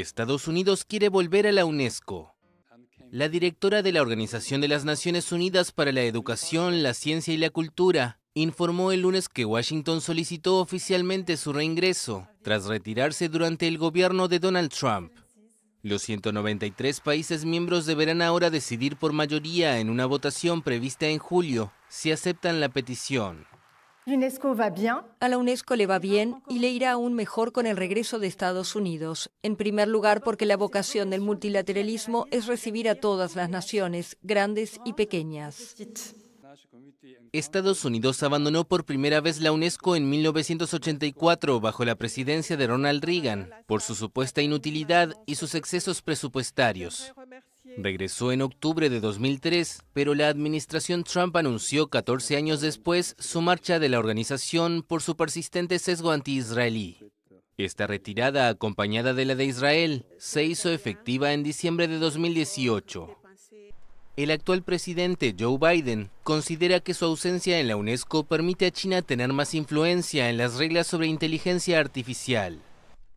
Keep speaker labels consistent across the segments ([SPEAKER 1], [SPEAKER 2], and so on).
[SPEAKER 1] Estados Unidos quiere volver a la UNESCO. La directora de la Organización de las Naciones Unidas para la Educación, la Ciencia y la Cultura informó el lunes que Washington solicitó oficialmente su reingreso tras retirarse durante el gobierno de Donald Trump. Los 193 países miembros deberán ahora decidir por mayoría en una votación prevista en julio si aceptan la petición.
[SPEAKER 2] A la UNESCO le va bien y le irá aún mejor con el regreso de Estados Unidos. En primer lugar, porque la vocación del multilateralismo es recibir a todas las naciones, grandes y pequeñas.
[SPEAKER 1] Estados Unidos abandonó por primera vez la UNESCO en 1984 bajo la presidencia de Ronald Reagan por su supuesta inutilidad y sus excesos presupuestarios. Regresó en octubre de 2003, pero la administración Trump anunció 14 años después su marcha de la organización por su persistente sesgo anti-israelí. Esta retirada, acompañada de la de Israel, se hizo efectiva en diciembre de 2018. El actual presidente Joe Biden considera que su ausencia en la UNESCO permite a China tener más influencia en las reglas sobre inteligencia artificial.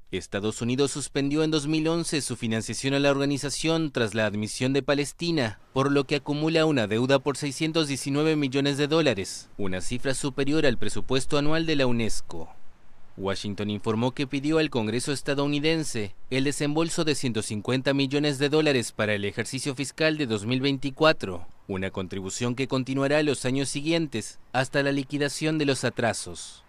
[SPEAKER 1] Estados Unidos suspendió en 2011 su financiación a la organización tras la admisión de Palestina, por lo que acumula una deuda por 619 millones de dólares, una cifra superior al presupuesto anual de la UNESCO. Washington informó que pidió al Congreso estadounidense el desembolso de 150 millones de dólares para el ejercicio fiscal de 2024, una contribución que continuará los años siguientes hasta la liquidación de los atrasos.